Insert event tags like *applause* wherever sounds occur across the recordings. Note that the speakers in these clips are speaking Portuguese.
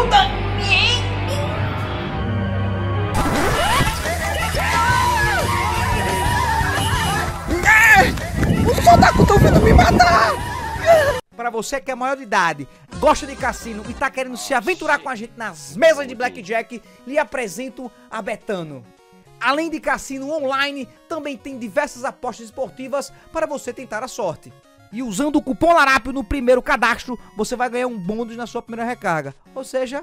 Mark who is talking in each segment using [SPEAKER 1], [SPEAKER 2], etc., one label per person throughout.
[SPEAKER 1] ajuda! vindo é! me matar! Para você que é maior de idade, gosta de cassino e tá querendo se aventurar com a gente nas mesas de Blackjack, lhe apresento a Betano. Além de cassino online, também tem diversas apostas esportivas para você tentar a sorte. E usando o cupom Larápio no primeiro cadastro, você vai ganhar um bônus na sua primeira recarga. Ou seja,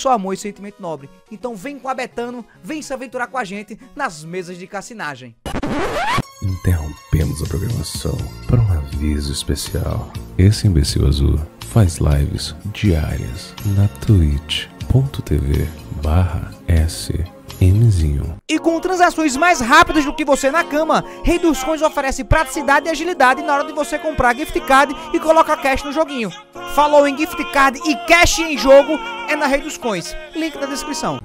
[SPEAKER 1] só amor e sentimento nobre. Então vem com a Betano, vem se aventurar com a gente nas mesas de cassinagem.
[SPEAKER 2] Interrompemos a programação para um aviso especial. Esse imbecil azul faz lives diárias na twitch.tv barra Mzinho.
[SPEAKER 1] E com transações mais rápidas do que você na cama, Rei dos Coins oferece praticidade e agilidade na hora de você comprar gift card e colocar cash no joguinho. Falou em gift card e cash em jogo é na Rei dos Coins. Link na descrição.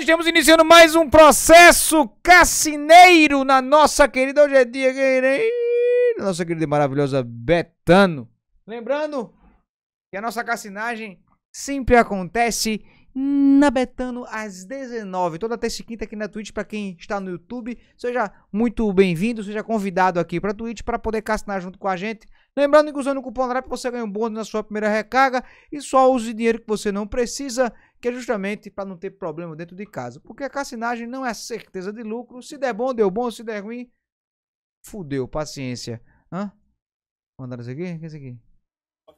[SPEAKER 1] estamos iniciando mais um processo cassineiro na nossa querida. Hoje é dia é, na nossa querida e maravilhosa Betano. Lembrando que a nossa cassinagem sempre acontece na Betano às 19 toda terça e quinta aqui na Twitch para quem está no YouTube. Seja muito bem-vindo, seja convidado aqui para Twitch para poder cassinar junto com a gente. Lembrando que usando o cupom DRAP você ganha um bônus na sua primeira recarga e só use dinheiro que você não precisa que é justamente para não ter problema dentro de casa. Porque a cassinagem não é certeza de lucro. Se der bom, deu bom. Se der ruim, fudeu. Paciência. Hã? Mandaram isso aqui? O que é isso aqui?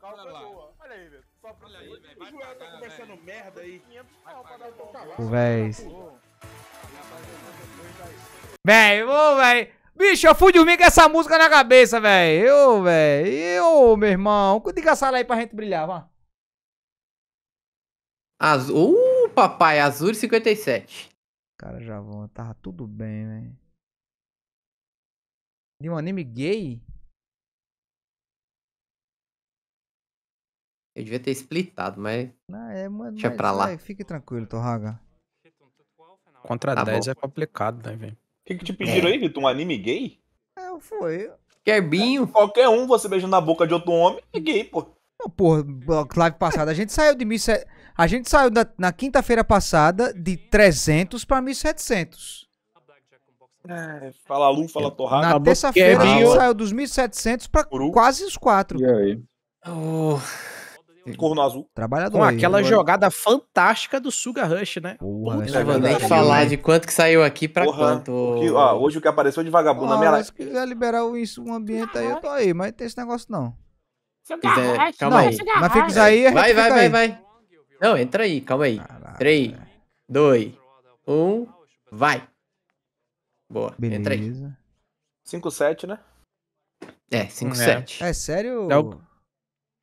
[SPEAKER 1] Olha
[SPEAKER 3] aí, velho. Só pra olhar aí, velho. O Joel tá conversando merda aí. 500 pau pra então dar um tá. pouco
[SPEAKER 1] Véi. Tá véi, ô, velho. Bicho, eu fui dormir com essa música na cabeça, velho.
[SPEAKER 4] Ô, velho. Ô, meu irmão.
[SPEAKER 1] com a sala aí pra gente brilhar, vá.
[SPEAKER 4] Azul. Uh, papai, Azul 57. Cara, já vão, tava tudo bem, velho. Né? De um anime gay? Eu devia ter splitado, mas. Não, é, mano Deixa mas, pra lá.
[SPEAKER 1] É, fique tranquilo, Torraga. Contra tá 10 bom. é complicado, né, velho? O que, que
[SPEAKER 2] te é. pediram é. aí, Vitor? Um anime gay? É, foi. binho é, Qualquer um você beijando na boca de outro homem é gay, pô.
[SPEAKER 1] Não, porra, live passada a gente saiu de 1700. A gente saiu da, na quinta-feira passada de 300 para 1.700.
[SPEAKER 3] É, fala Lu, fala é, Torrada. Na terça-feira é saiu
[SPEAKER 1] dos 1.700
[SPEAKER 4] para quase os 4. E aí? Oh.
[SPEAKER 3] Corno azul. Trabalhador. Com aquela aí, jogada fantástica do Sugar Rush, né? Porra, Puta, não vou nem falar de
[SPEAKER 4] quanto que saiu
[SPEAKER 2] aqui pra Porra, quanto. ó, hoje o que apareceu de vagabundo ah, na minha live. Se
[SPEAKER 1] quiser liberar um ambiente aí, eu tô aí, mas não tem esse negócio não.
[SPEAKER 2] Suga Rush, calma não, aí. Mas fica aí, Vai, vai, vai, vai.
[SPEAKER 4] Não, entra aí, calma aí. Caraca. 3, 2, 1, vai. Boa, Beleza. entra aí. 5-7, né? É, 5-7.
[SPEAKER 3] É. é. sério? Deu... É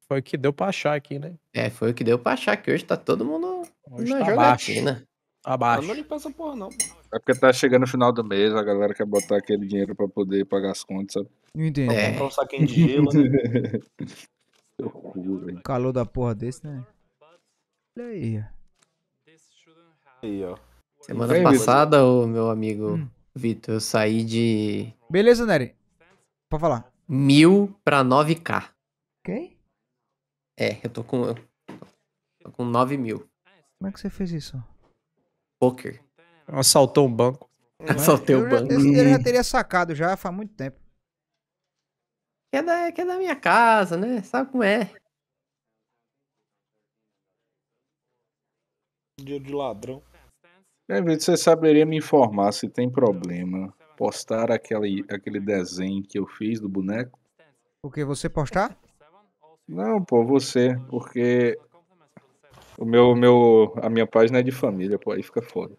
[SPEAKER 3] foi o que deu pra achar aqui, né?
[SPEAKER 4] É, foi o que deu pra achar
[SPEAKER 2] que Hoje tá todo mundo hoje na tá jogatina. Abaixo. não limpa porra, não. É porque tá chegando o final do mês, a galera quer botar aquele dinheiro pra poder pagar as contas, sabe? Não entendi. É. Comprar um saquinho de gelo, né? *laughs*
[SPEAKER 1] Calor da porra desse, né? Olha aí.
[SPEAKER 2] Aí, ó. Semana Bem, passada,
[SPEAKER 4] o meu amigo hum. Vitor, eu saí de.
[SPEAKER 1] Beleza, Nery. Pode falar.
[SPEAKER 4] Mil pra 9K. Ok? É, eu tô com. tô com 9 mil.
[SPEAKER 1] Como é que você fez isso?
[SPEAKER 4] Poker. Assaltou um banco. *laughs* Assaltei o banco. Já, eu já teria
[SPEAKER 1] sacado já faz muito tempo.
[SPEAKER 4] Que é, da, que é da minha casa, né? Sabe como é?
[SPEAKER 2] Dia de ladrão. É, você saberia me informar se tem problema postar aquele, aquele desenho que eu fiz do boneco?
[SPEAKER 1] O que, você postar?
[SPEAKER 2] Não, pô, você, porque o meu, meu, a minha página é de família, pô, aí fica foda.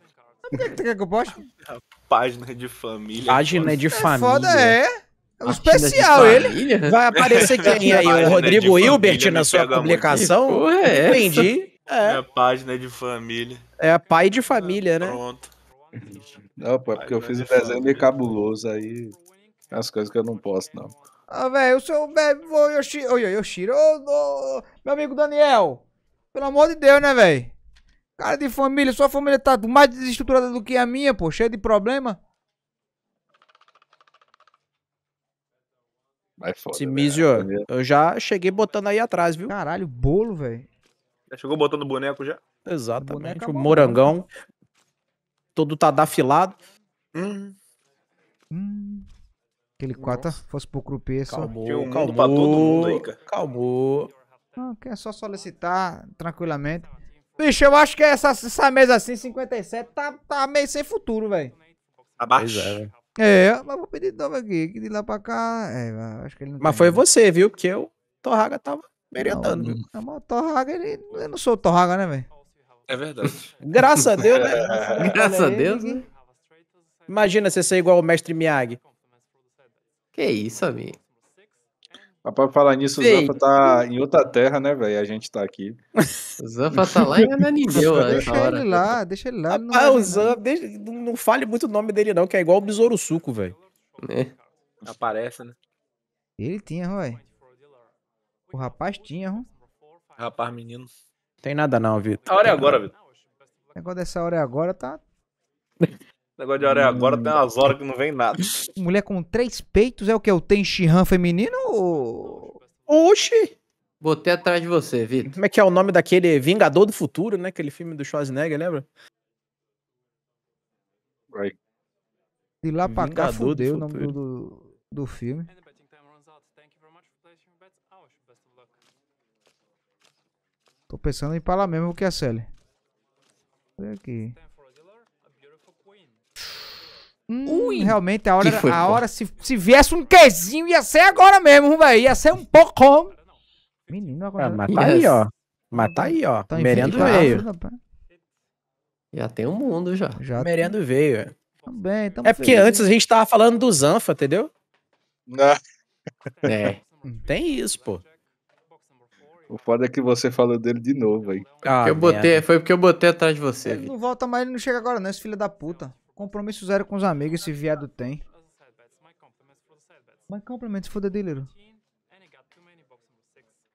[SPEAKER 1] O que, que eu poste? A
[SPEAKER 3] página de família. Página de é família. É foda é. Um especial ele. Vai aparecer quem aí? O Rodrigo Hilbert na sua publicação? Porra, é Entendi.
[SPEAKER 2] É. Minha página de família.
[SPEAKER 3] É a pai de família, né?
[SPEAKER 2] Pronto. Não, pô, é porque eu fiz um desenho meio cabuloso aí. As coisas que eu não posso, não. Ah, velho,
[SPEAKER 1] o seu. Ô, Yoshiro. Oi, Yoshiro. Ô, meu amigo Daniel. Pelo amor de Deus, né, velho? Cara de família, sua família tá mais desestruturada do que a minha, pô, cheia de
[SPEAKER 3] problema. Vai foda. Se né? eu já cheguei botando aí atrás, viu? Caralho, bolo, velho. Já chegou botando boneco já? Exatamente. o é tipo, né? morangão. Todo tá Hum. Hum. Aquele cota fosse pro Crupeço. É calmou, calmou, calmou pra todo mundo aí, cara. Calmou.
[SPEAKER 1] Não, quer é só solicitar tranquilamente. Bicho, eu acho que essa, essa mesa assim, 57, tá, tá meio sem futuro, velho.
[SPEAKER 3] Abaixo. É, né?
[SPEAKER 1] é, mas vou pedir de novo aqui, de lá pra cá. É, acho que ele mas foi
[SPEAKER 3] você, viu? Porque o
[SPEAKER 1] Torraga tava Meretando. Não, não, Torraga, ele, eu
[SPEAKER 3] não sou o Torraga, né, velho?
[SPEAKER 2] É verdade. *laughs* Graças a Deus, né? *laughs* Graças a Deus, né?
[SPEAKER 3] Imagina você ser igual o mestre Miyagi. Que isso, amigo.
[SPEAKER 2] Mas pra falar nisso, Ei. o Zanfa tá em outra terra, né, velho? A gente tá aqui. O Zanfa tá lá em Ananiveu, *laughs* né? Deixa ele lá,
[SPEAKER 3] deixa ele lá. Ah, não, o Zanfa, deixa, não fale muito o nome dele, não, que é igual o Besouro Suco, velho.
[SPEAKER 2] É. Aparece, né?
[SPEAKER 3] Ele tinha, ué. O rapaz tinha,
[SPEAKER 2] Rapaz, menino.
[SPEAKER 3] Tem
[SPEAKER 1] nada
[SPEAKER 2] não, Vitor. A hora é agora, Vitor.
[SPEAKER 1] O negócio dessa hora é agora tá.
[SPEAKER 2] o *laughs* negócio de hora é agora tem umas horas que não vem nada. *laughs*
[SPEAKER 1] Mulher com três peitos é o que? O tem Shihan feminino
[SPEAKER 3] ou. Oxi! Botei atrás de você, Vitor. Como é que é o nome daquele Vingador do Futuro, né? Aquele filme do Schwarzenegger, lembra? Right. De lá pra Vingador cá fudeu o nome
[SPEAKER 1] do, do filme. Tô pensando em parar mesmo o que é a Sally. Vem aqui. Hum, realmente a hora, foi, a hora se, se viesse um quezinho ia ser agora mesmo,
[SPEAKER 4] velho. Ia ser um pouco.
[SPEAKER 1] Menino,
[SPEAKER 3] agora. Ah, mas tá yes. aí, ó. Mas tá aí, ó. Tá Merendo veio. já
[SPEAKER 4] tem um mundo já. já Merendo tem. veio. É.
[SPEAKER 3] Também, é porque feliz. antes a gente tava falando do Zanfa, entendeu? Não. É. Hum. Tem isso, pô. O foda é que você falou dele de novo aí. Ah, eu botei,
[SPEAKER 4] foi porque eu botei atrás de você. Ele
[SPEAKER 1] não volta mais, ele não chega agora, não, esse filho da puta. Compromisso zero com os amigos, esse viado tem. Mas complemento for the dealer.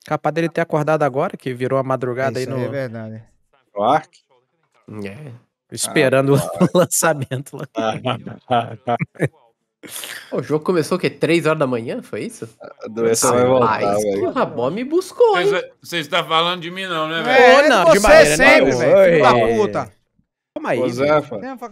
[SPEAKER 3] Capaz dele ter acordado agora, que virou a madrugada Isso aí no. É
[SPEAKER 1] verdade. No Ark? É. Esperando ah, *laughs*
[SPEAKER 4] o lançamento lá. *laughs* ah, ah, ah, ah. O jogo começou o quê? 3 horas da manhã? Foi isso? A
[SPEAKER 2] doença vai voltar, velho. O Rabó me buscou, hein? Você está falando de mim, não, né, é, velho? É, não, de você né? sempre, velho. Da puta. Calma aí. Ô,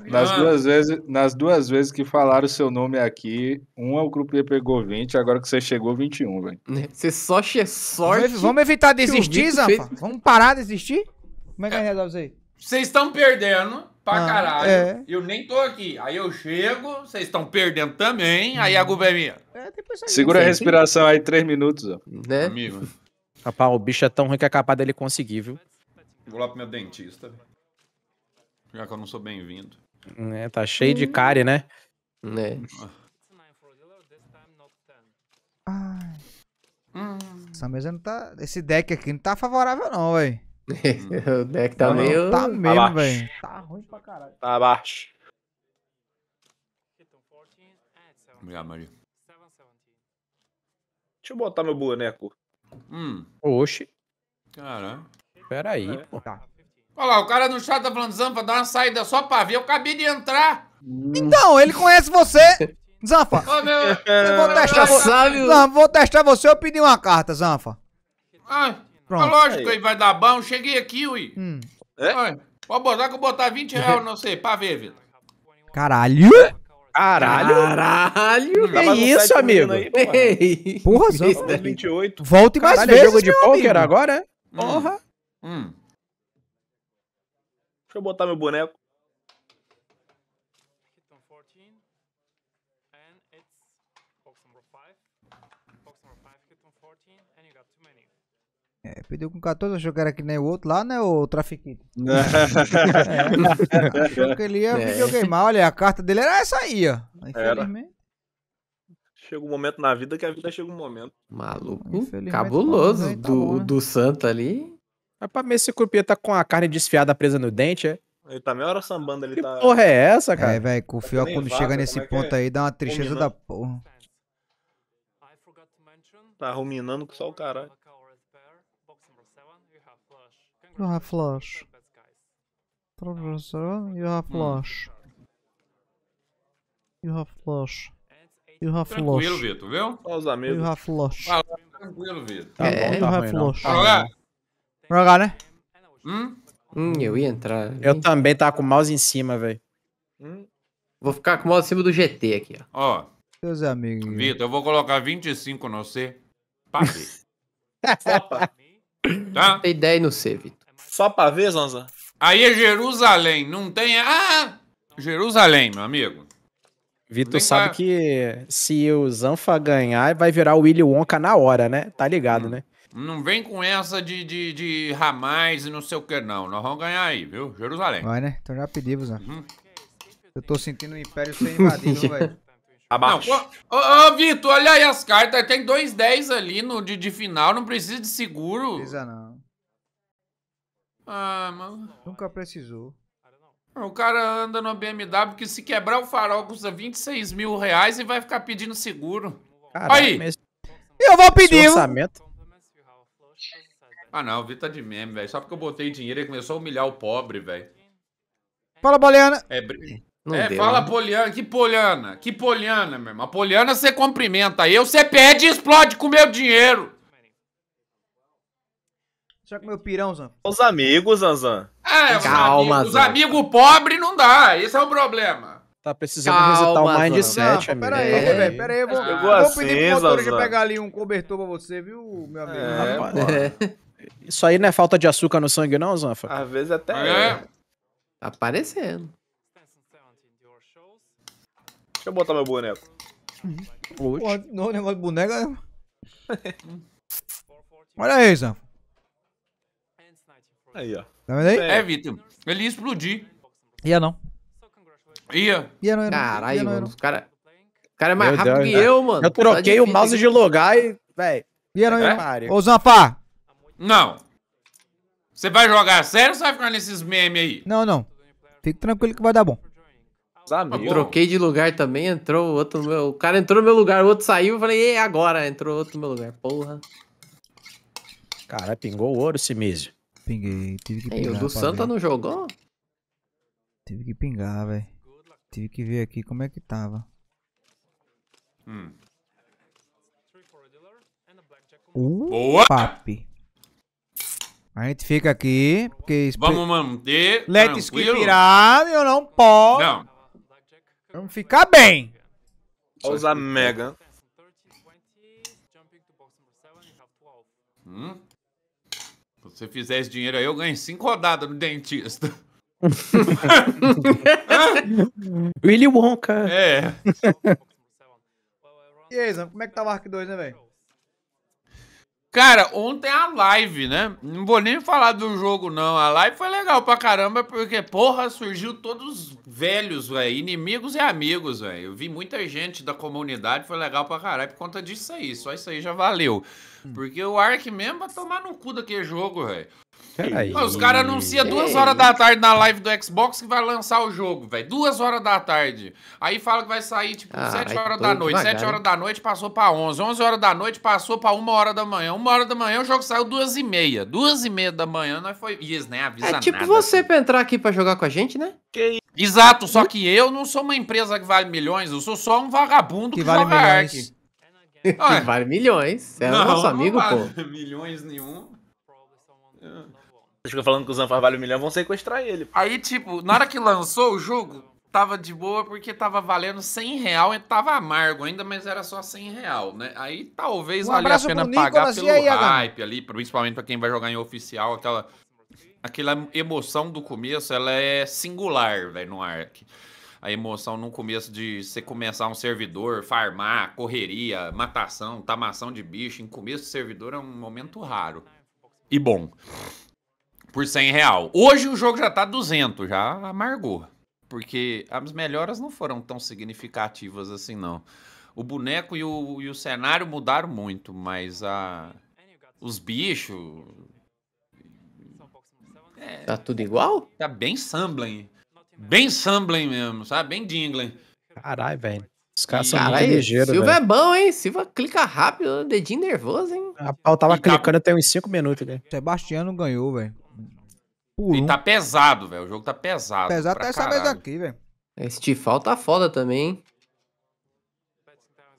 [SPEAKER 2] nas ah. duas, vezes, nas duas vezes que falaram o seu nome aqui, uma o Croupier pegou 20, agora que você chegou, 21, velho. Né?
[SPEAKER 4] Você só che sorte. Vamos, vamos evitar desistir, Zafa? Fez...
[SPEAKER 1] Vamos parar de desistir? Como é que a gente resolve isso aí?
[SPEAKER 2] Vocês estão perdendo pra ah, caralho. É. Eu nem tô aqui. Aí eu chego, vocês estão perdendo também, aí a hum. culpa é minha. É, Segura a respiração aí três minutos, ó. Né? Amigo.
[SPEAKER 3] Rapaz, o bicho é tão ruim que é capaz dele conseguir, viu?
[SPEAKER 2] Vou lá pro meu dentista. Já que eu não sou bem-vindo.
[SPEAKER 3] É, tá cheio hum. de cárie, né? Né?
[SPEAKER 4] Hum.
[SPEAKER 1] Essa mesa não tá. Esse deck aqui não tá favorável, não, velho. Hum.
[SPEAKER 4] *laughs* o deck tá não, meio. Tá mesmo, velho.
[SPEAKER 3] Tá ruim pra caralho. Tá, tá abaixo.
[SPEAKER 2] Obrigado, Maria. Deixa eu botar meu boneco. Hum. Oxi. Caralho. aí, é. pô. Tá. Olha lá, o cara no chat tá falando, Zanfa, dá uma saída só pra ver, eu acabei de entrar.
[SPEAKER 1] Então, ele conhece você. Zanfa,
[SPEAKER 2] meu... eu vou testar você.
[SPEAKER 1] vou testar você ou pedir uma carta, Zanfa.
[SPEAKER 2] Ai. Pronto. Ah, lógico é aí. que vai dar bom. Cheguei aqui, ui. Hum. É? pode botar que eu botar 20 reais, *laughs* não sei, pra ver, Vitor.
[SPEAKER 3] Caralho! É? Caralho! Caralho! Que é isso, amigo? Aí, Porra, só
[SPEAKER 4] 28. Volta e mais Caralho, vezes, jogo de pôquer agora? Hum. Porra! Hum. Hum.
[SPEAKER 2] Deixa eu botar meu boneco.
[SPEAKER 1] pediu com 14, achou que era que nem o outro lá, né, o trafiquito. *laughs* é. Achou ele ia é. videogamear. Olha, a carta dele era essa aí, ó.
[SPEAKER 2] Infelizmente. Era. Chega um momento na vida que a vida chega um momento.
[SPEAKER 3] Maluco. Cabuloso. tá do, bom, né? do Santa ali. É pra mim, esse cupia tá com a carne desfiada presa no dente, é? Ele tá meia hora sambando, ali. que tá. porra é essa, é, cara? É, velho, confio
[SPEAKER 2] quando vaga, chega nesse é ponto é? aí, dá uma tristeza ruminando.
[SPEAKER 1] da
[SPEAKER 3] porra.
[SPEAKER 2] Tá ruminando com só o caralho.
[SPEAKER 1] You have flash. You have flash. You have flash. You have flash. Tranquilo, Vitor, viu? Só os amigos. You have flash. Ah, tranquilo, Vitor. Tá é, bom, tá you have flash. Vamos tá
[SPEAKER 3] Jogar, né? Hum? Hum, eu ia entrar. Ali. Eu também tava com o mouse em cima, velho. Hum? Vou ficar
[SPEAKER 4] com o mouse em cima do GT aqui, ó. Ó. Meus amigos.
[SPEAKER 2] Vitor, eu vou colocar 25 no C. Pra ver.
[SPEAKER 4] *laughs* tá? Tem 10 no C,
[SPEAKER 2] Vitor. Só pra ver, Zanza? Aí é Jerusalém, não tem. Ah! Jerusalém, meu amigo.
[SPEAKER 3] Vitor sabe pra... que se o Zanfa ganhar, vai virar o Willy Wonka na hora, né? Tá ligado, hum. né?
[SPEAKER 2] Não vem com essa de, de, de ramais e não sei o que, não. Nós vamos ganhar aí, viu? Jerusalém.
[SPEAKER 1] Vai, né? Então já pedimos, né? Uhum. Eu tô sentindo o Império
[SPEAKER 4] ser invadido, *laughs* velho. Abaixo.
[SPEAKER 2] Tá ô, ô, ô Vitor, olha aí as cartas. Tem dois 10 ali no, de, de final, não precisa de seguro. Não precisa, não. Ah, mano. Nunca precisou. O cara anda no BMW que se quebrar o farol custa 26 mil reais e vai ficar pedindo seguro. Aí! Mas... Eu
[SPEAKER 3] vou pedir! Orçamento.
[SPEAKER 2] Ah não, o Vitor tá de meme, velho. Só porque eu botei dinheiro e começou a humilhar o pobre, velho. Fala, Boliana É, br... é deu, fala, né? Poliana. Que Poliana? Que Poliana, meu irmão? A Poliana você cumprimenta. Eu você pede e explode com meu dinheiro. Só com meu pirão,
[SPEAKER 3] Zan. Os amigos, é, zan É, Calma, os amigos,
[SPEAKER 2] amigos pobres não dá. Esse é o problema. Tá precisando
[SPEAKER 3] Calma, visitar o mindset, amigo. Pera aí, velho,
[SPEAKER 2] pera aí. Eu vou, eu vou assim, pedir pro assim, motorista pegar ali um cobertor
[SPEAKER 1] pra você, viu, meu amigo? É, Rapaz,
[SPEAKER 3] é. Isso aí não é falta de açúcar no sangue, não, Zanfa?
[SPEAKER 4] Às vezes até é. é. Tá aparecendo.
[SPEAKER 2] Deixa eu botar meu boneco.
[SPEAKER 4] Uhum. não, negócio de boneca.
[SPEAKER 2] É-
[SPEAKER 1] *laughs* Olha aí, zan
[SPEAKER 2] Aí, ó. Tá vendo aí? É, Vitor. Ele ia explodir. Ia não. Ia. Ia não, ia não. Caralho, mano. cara... O cara é mais Meu rápido Deus, que né? eu, mano. Eu tá troquei o mouse de
[SPEAKER 3] lugar e.
[SPEAKER 2] Véi. Ia não, ia não. É? Ô, Zampa. Não. Você vai jogar sério ou você vai ficar nesses memes aí?
[SPEAKER 4] Não, não. Fique tranquilo que vai dar bom. Eu troquei de lugar também, entrou outro no meu. O cara entrou no meu lugar, o outro saiu, eu falei, e agora? Entrou outro no meu lugar. Porra.
[SPEAKER 3] Caralho, pingou o ouro esse mísio. Pinguei. Tive que
[SPEAKER 1] pingar. E o do Santa ver. não jogou? Tive que pingar, velho. Tive que ver aqui como é que tava. Hum. Uh, Boa! Papi. A gente fica aqui, porque...
[SPEAKER 2] Vamos manter Let's it virar, eu não posso. Não.
[SPEAKER 1] Vamos ficar bem.
[SPEAKER 2] Vou usar mega. Hum? Se você fizer esse dinheiro aí, eu ganho cinco rodadas no dentista.
[SPEAKER 3] *laughs* Willy Wonka. É.
[SPEAKER 1] e aí, Zan, como é que tá o Ark 2, né, velho?
[SPEAKER 2] Cara, ontem a live, né? Não vou nem falar do jogo, não. A live foi legal pra caramba, porque, porra, surgiu todos velhos, velho. Inimigos e amigos, velho. Eu vi muita gente da comunidade, foi legal pra caralho por conta disso aí. Só isso aí já valeu. Hum. Porque o Ark mesmo vai tomar no cu daquele jogo, velho. Os caras anunciam duas horas da tarde na live do Xbox que vai lançar o jogo, velho. Duas horas da tarde. Aí fala que vai sair, tipo, ah, sete horas da noite. Devagar. Sete horas da noite passou pra onze. Onze horas da noite passou pra uma hora da manhã. Uma hora da manhã o jogo saiu duas e meia. Duas e meia da manhã, nós foi... Isso, né? Avisa É tipo nada. Né?
[SPEAKER 4] você pra entrar aqui pra jogar com a gente, né?
[SPEAKER 2] Que Exato, só que eu não sou uma empresa que vale milhões. Eu sou só um vagabundo que, que vale joga milhões. Ark. Ah, vale milhões. É não, nosso amigo, não vale pô. Milhões nenhum. Vocês falando que o Zanfar vale um milhão, vão sequestrar ele. Aí, tipo, na hora que lançou o jogo, tava de boa porque tava valendo 100 real e tava amargo ainda, mas era só 100 real, né? Aí talvez um valia a pena Nicolas, pagar pelo aí, hype ali, principalmente pra quem vai jogar em oficial, aquela, aquela emoção do começo, ela é singular, velho, no Ark a emoção no começo de você começar um servidor, farmar, correria, matação, tamação de bicho, em começo de servidor é um momento raro. E bom, por 100 real. Hoje o jogo já tá 200, já amargou. Porque as melhoras não foram tão significativas assim, não. O boneco e o, e o cenário mudaram muito, mas a, os bichos... É, tá tudo igual? Tá bem sambling Bem sambling mesmo, sabe? Bem Dinglen. Caralho, velho. Os caras são Carai, muito ligeiros. Silva véio. é
[SPEAKER 4] bom, hein? Silva clica rápido, dedinho nervoso, hein?
[SPEAKER 3] A pau tava e tá- clicando tá... até uns 5 minutos, velho. Sebastiano ganhou, velho.
[SPEAKER 2] E tá pesado, velho. O jogo tá pesado. Pesado até tá essa vez aqui, velho. Esse Tifal tá foda também, hein?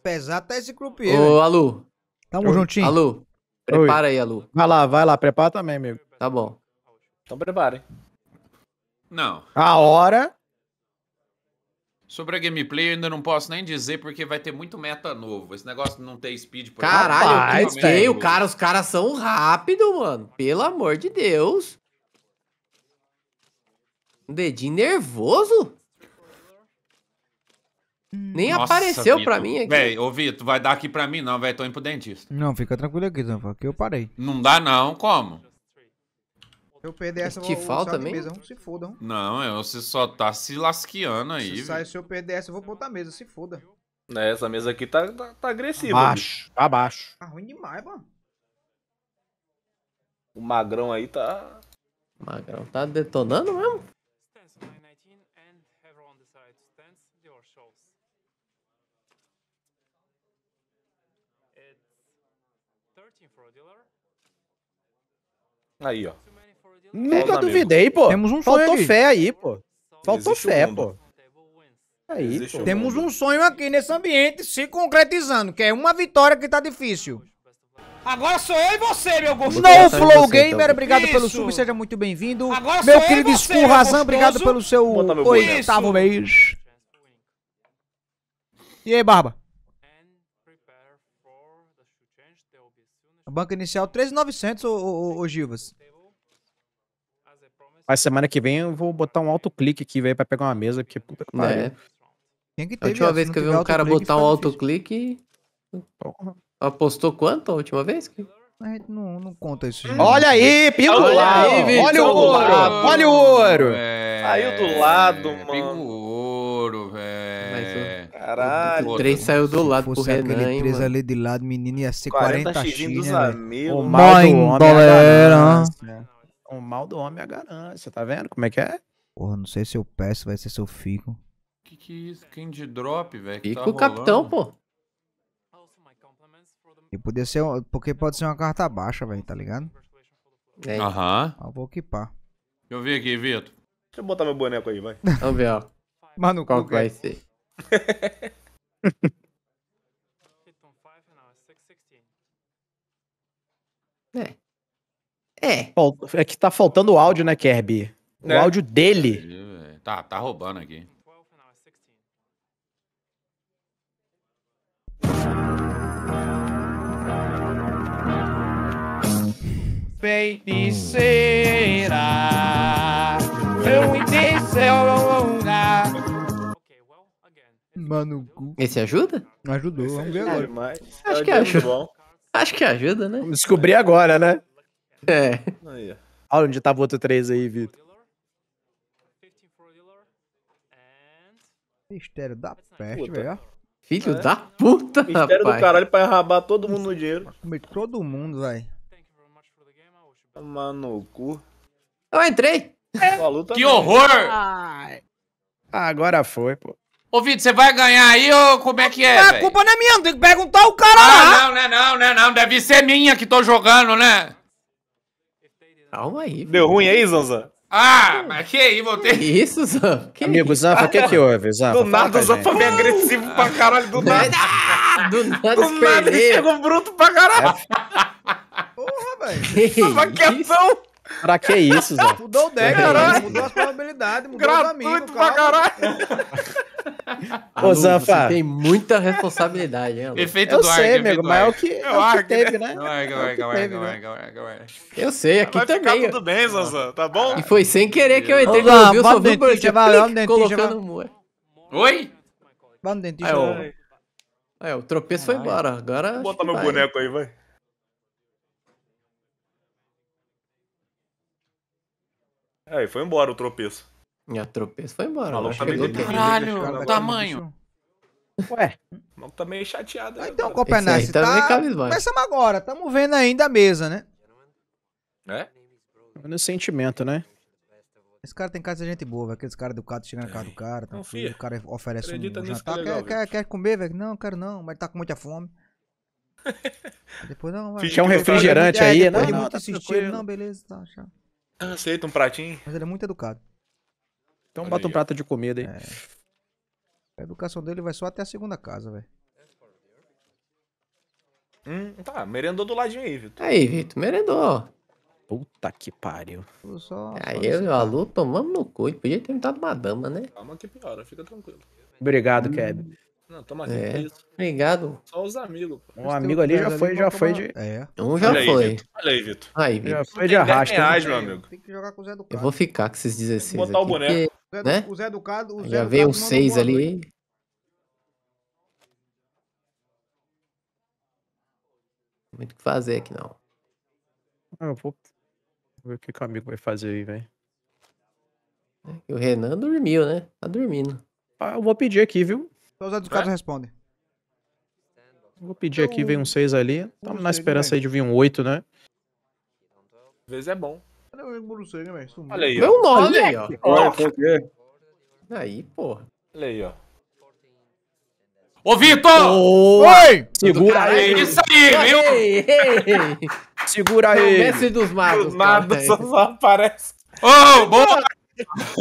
[SPEAKER 1] Pesado até tá esse croupier. Ô, Alu.
[SPEAKER 3] Tamo Oi. juntinho. Alu,
[SPEAKER 2] prepara Oi. aí, Alu.
[SPEAKER 3] Vai lá, vai lá, prepara também, amigo. Tá bom.
[SPEAKER 2] Então prepara, hein? Não.
[SPEAKER 3] A hora.
[SPEAKER 2] Sobre a gameplay, eu ainda não posso nem dizer, porque vai ter muito meta novo. Esse negócio de não ter speed por Caralho, Rapaz, tem, o
[SPEAKER 4] cara, os caras são rápidos, mano. Pelo amor de Deus. Um dedinho nervoso.
[SPEAKER 2] Nem Nossa, apareceu Vitor. pra mim aqui. Véi, ô Vitor, vai dar aqui pra mim não, velho. Tô indo pro dentista. Não,
[SPEAKER 1] fica tranquilo aqui, Zanfa, que eu parei.
[SPEAKER 2] Não dá não, como?
[SPEAKER 1] Eu perder essa, Te vou falta mesmo? mesa. Se foda
[SPEAKER 2] Não, é, você só tá se lasqueando aí. Se, sai,
[SPEAKER 1] se eu perder essa, eu vou botar a mesa. Se foda.
[SPEAKER 2] É, essa mesa aqui tá, tá, tá agressiva. Abaixo, tá abaixo.
[SPEAKER 1] Tá ruim demais,
[SPEAKER 2] mano. O magrão aí tá... O magrão
[SPEAKER 4] tá detonando mesmo?
[SPEAKER 2] Aí, ó. Nunca duvidei, pô. Temos um sonho Faltou aqui. fé
[SPEAKER 3] aí, pô. Faltou Existe fé, pô. Aí,
[SPEAKER 2] pô.
[SPEAKER 1] Temos um sonho aqui nesse ambiente se concretizando, que é uma vitória que tá difícil. Agora sou eu e você, meu gostoso. No Flow então. obrigado Isso. pelo sub, seja muito bem-vindo. Meu querido Skull obrigado pelo seu oitavo mês. E aí, Barba? A banca inicial 3.900, ô, ô, ô Givas.
[SPEAKER 3] Mas semana que vem eu vou botar um autoclique aqui, velho, pra pegar uma mesa, porque puta que pariu. É.
[SPEAKER 4] Tem que ter, a última vez que eu vi um cara botar um autoclique. Apostou quanto a última vez?
[SPEAKER 1] A gente não, não
[SPEAKER 4] conta isso. Gente.
[SPEAKER 1] Olha aí, pingo Olha, lado. aí, Victor, olha o ouro. Lado, olha o é, ouro.
[SPEAKER 2] saiu do lado, é, mano. Pingo ouro, velho. Caralho. O 3 saiu do lado pro Renan, aquele 3
[SPEAKER 1] ali de lado, menino, ia ser 40, 40 x, x né, dos amigos. Mãe, galera.
[SPEAKER 3] O mal do homem é a ganância, tá vendo como é que é?
[SPEAKER 1] Porra, não sei se eu peço, vai ser se eu fico.
[SPEAKER 2] Que que é isso? Quem de drop, velho? Fica tá o capitão, pô.
[SPEAKER 1] E podia ser, porque pode ser uma carta baixa, velho, tá ligado?
[SPEAKER 2] É. Aham. Eu ah, vou equipar. Deixa eu ver aqui, Vitor. Deixa eu botar meu boneco aí, vai. Vamos ver, ó.
[SPEAKER 4] Mas qual que vai
[SPEAKER 2] ser. *laughs*
[SPEAKER 3] É. É que tá faltando o áudio, né, Kerby? O é. áudio dele.
[SPEAKER 2] É, tá, tá roubando aqui.
[SPEAKER 1] Feiticeira, eu seu lugar.
[SPEAKER 4] Mano, esse ajuda? Ajudou, vamos ver agora.
[SPEAKER 1] Acho é que ajuda.
[SPEAKER 3] Acho que ajuda, né? Vamos descobrir agora, né? É. Aí. Olha onde tava o outro 3 aí, Vitor.
[SPEAKER 1] Mistério da peste, velho.
[SPEAKER 4] Filho
[SPEAKER 2] é. da puta, Mistério rapaz. Mistério do caralho pra enrabar todo mundo no dinheiro. Comer
[SPEAKER 1] todo mundo, velho. Mano, no cu. Eu entrei.
[SPEAKER 2] É. Tá que horror! Ai.
[SPEAKER 3] Ah, agora foi, pô.
[SPEAKER 2] Ô, Vitor, você vai ganhar aí ou como é que é? Ah, a culpa não é minha, tem que perguntar o cara ah, lá. Não, não, é não, não, é não. Deve ser minha que tô jogando, né?
[SPEAKER 4] Calma aí. Filho. Deu ruim aí, Zanzan?
[SPEAKER 2] Ah, mas que aí, voltei.
[SPEAKER 3] Isso, Zanfa? Amigo, Zanfa, o que é que houve, Zanfa? Do nada, o Zanfa é
[SPEAKER 2] agressivo pra caralho, do nada. do nada, do nada ele chegou bruto pra caralho. É. Porra, velho. Tava quietão.
[SPEAKER 3] Pra que isso,
[SPEAKER 2] Zanfa? Mudou o
[SPEAKER 1] deck, mudou as probabilidades, mudou Gratuito o caminho. Gratuito pra caralho.
[SPEAKER 3] Aluno, *laughs* Ô, Zanfa. tem
[SPEAKER 4] muita responsabilidade, hein? eu sei, amigo, mas é o que, é o que teve, né? Eu sei, aqui Vai também. Ficar
[SPEAKER 2] tudo bem, Zanzan, tá bom? E foi sem querer que eu entrei no ouvido, só vi por aqui, colocando...
[SPEAKER 4] Oi? Vai no dentista. É, o tropeço foi embora, agora... Vou botar meu boneco aí, vai.
[SPEAKER 2] Aí, foi embora o tropeço.
[SPEAKER 4] E a foi embora. Maluco tá meio Caralho, tamanho.
[SPEAKER 1] Ué. O maluco tá meio chateado. Ah, então, Copenhague, tá... tá começamos agora.
[SPEAKER 3] Estamos vendo ainda a mesa, né? É? No sentimento, né? Esse cara tem cara de gente boa, velho. Aqueles caras do cara chegando na casa do é. cara. Tá Confia. O cara oferece Acredita um jantar.
[SPEAKER 1] Que é legal, quer, quer, quer, comer, velho? Não, quero não, mas tá com muita fome. *laughs* depois não, vai. Quer um refrigerante aí, né? Não, não, tá insistir, não, beleza, tá,
[SPEAKER 3] ah, Aceita um pratinho. Mas ele é muito educado. Então Olha bota aí, um prato de comida aí. É. A
[SPEAKER 1] educação dele vai só até a segunda casa, velho.
[SPEAKER 2] Hum, tá, merendou do ladinho aí, Vitor. Aí,
[SPEAKER 4] Vitor, merendou. Puta que pariu.
[SPEAKER 2] Eu só, aí eu
[SPEAKER 4] e o Alu tomamos no cu. podia ter tentado uma dama, né?
[SPEAKER 2] Calma que piora, fica tranquilo.
[SPEAKER 4] Obrigado, hum. Kevin.
[SPEAKER 2] Não, toma é. aqui, é.
[SPEAKER 4] Obrigado.
[SPEAKER 2] Só os amigos. Pô. Um amigo ali já foi, já foi de.
[SPEAKER 1] É. Um já Olha foi. Aí, Olha aí, Vitor.
[SPEAKER 4] Aí, Vitor. Já foi de arrasto. Né? meu amigo. Tem que jogar com o Zé do Eu vou ficar com esses 16. Vou botar aqui, o boneco. Zé né? O Zé Educado. O Zé Já veio um 6 ali. Muito o que fazer aqui, não. Ah, eu vou
[SPEAKER 3] ver o que o amigo vai fazer aí, velho.
[SPEAKER 4] É, o Renan dormiu, né? Tá dormindo. Ah, eu vou pedir aqui, viu?
[SPEAKER 3] Só então os educados é? respondem. Vou pedir então, aqui, vem um 6 ali. Tamo na esperança aí de vir um 8, né? Às vezes é bom. Não, eu Morusanga, velho.
[SPEAKER 1] Olha aí,
[SPEAKER 2] ó. nome, olha aí, ó. Olha,
[SPEAKER 4] oh. Aí, porra. Olha aí, ó. Ô, Vitor! Oi! Segura é aí! Isso aí,
[SPEAKER 2] viu? Segura aí! O Mestre dos magos. Do nada, só, só *laughs* aparece. Ô, oh, boa!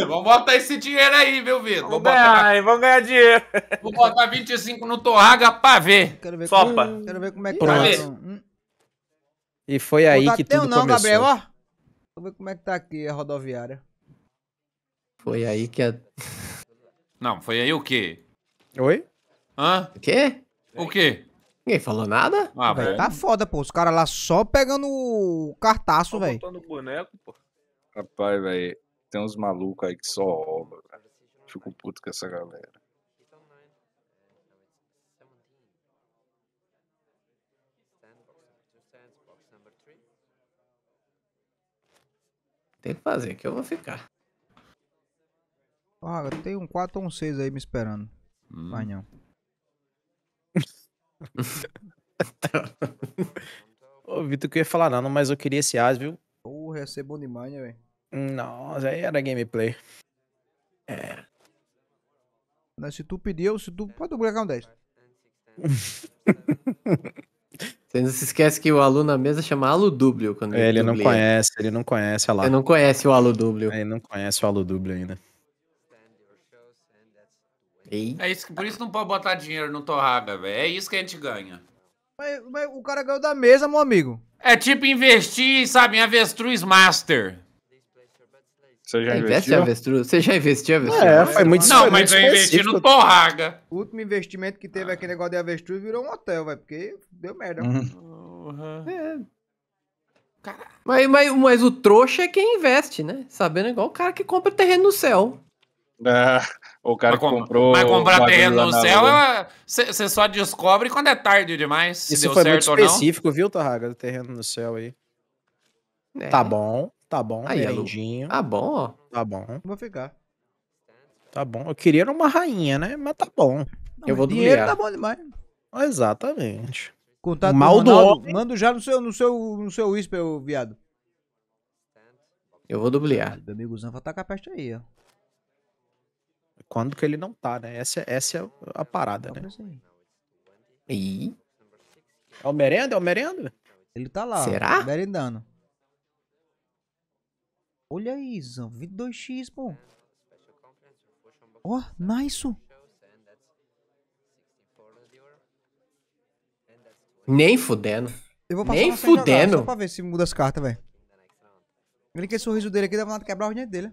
[SPEAKER 2] vamos botar esse dinheiro aí, viu, Vitor? Vamos, botar... Ai, vamos ganhar dinheiro. Vou botar 25 no Torraga pra ver. Quero ver Sopa. Como... Quero ver como é que Pronto. tá.
[SPEAKER 3] Hum.
[SPEAKER 4] E foi aí que tudo não, começou. Gabriel,
[SPEAKER 1] ó. Vamos ver como é que tá aqui a rodoviária.
[SPEAKER 4] Foi aí que a.
[SPEAKER 2] Não, foi aí o quê? Oi? Hã? O quê? O quê? Ninguém falou nada? Ah, velho. Tá
[SPEAKER 4] foda, pô. Os
[SPEAKER 1] caras lá só pegando o cartaço, velho.
[SPEAKER 2] Botando boneco, pô. Rapaz, velho. Tem uns malucos aí que só obra, velho. Fico puto com essa galera.
[SPEAKER 4] Tem que fazer, que eu vou
[SPEAKER 1] ficar. Ah, tem um 4 ou um 6 aí me esperando. Hum. Vai
[SPEAKER 3] não. *laughs* Ô, Vitor, que eu ia falar não, mas eu queria esse as, viu?
[SPEAKER 1] Porra, ia ser bom demais, né, velho? Nossa, aí era
[SPEAKER 4] gameplay. É.
[SPEAKER 3] Mas se tu pedir, eu, se tu
[SPEAKER 1] pode obrigar um 10.
[SPEAKER 4] Você não se esquece que o aluno na mesa chama aludúblio. Quando é, ele, ele não conhece, ele não conhece, olha lá. Ele não conhece o aludúblio. É,
[SPEAKER 3] ele não conhece o aludúblio ainda.
[SPEAKER 4] Eita. É isso que,
[SPEAKER 2] por isso não pode botar dinheiro no Torraga, velho. É isso que a gente ganha. Mas, mas o cara ganhou da mesa, meu amigo. É tipo investir, sabe, em avestruz master. É, você já investiu? avestruz?
[SPEAKER 4] Você já investiu avestruz? É, foi muito Não, mas eu investi no Torraga.
[SPEAKER 2] O
[SPEAKER 1] último investimento que teve ah. aquele negócio de avestruz virou um hotel, vai porque deu merda. Uhum.
[SPEAKER 4] É. Mas, mas, mas o trouxa é quem investe, né? Sabendo igual
[SPEAKER 2] o cara que compra terreno no céu. Ah, o cara mas, que comprou. Mas comprar terreno no céu, você é, só descobre quando é tarde demais. Isso foi muito específico,
[SPEAKER 3] viu, Torraga? terreno no céu aí. É. Tá bom. Tá bom, Aí, merendinho. Tá bom, ó. Tá bom. Vou ficar. Tá bom. Eu queria uma rainha, né? Mas tá bom. Não, eu vou dinheiro tá bom demais. Exatamente. Contato Mal do, Ronaldo, homem. Manda já no seu, no seu, no seu whisper, viado.
[SPEAKER 4] Eu vou dublar.
[SPEAKER 3] Meu amigo vai tacar tá peste aí, ó. Quando que ele não tá, né? Essa, essa é a parada, tá né? Ih. É o merenda? É o merenda?
[SPEAKER 1] Ele tá lá. Será? Ó, merendando. Olha aí, Zan.
[SPEAKER 4] 22x, pô. É,
[SPEAKER 1] Ó, oh, nice.
[SPEAKER 4] Nem fudendo. Eu vou passar Nem fudendo. só pra
[SPEAKER 1] ver se muda as cartas, velho. Ele que sorriso dele aqui dá vontade de quebrar o dente dele.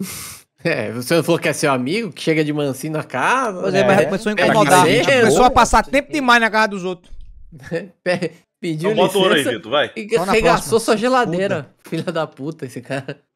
[SPEAKER 4] *laughs* É, você não falou que é seu amigo, que chega de mansinho na casa. Pois é, né? mas começou a é incomodar. Começou a passar tempo demais na casa dos outros. *laughs* Pediu então, licença. o ouro aí, Vitor, vai. E então arregaçou sua geladeira, puta. filha da puta, esse cara.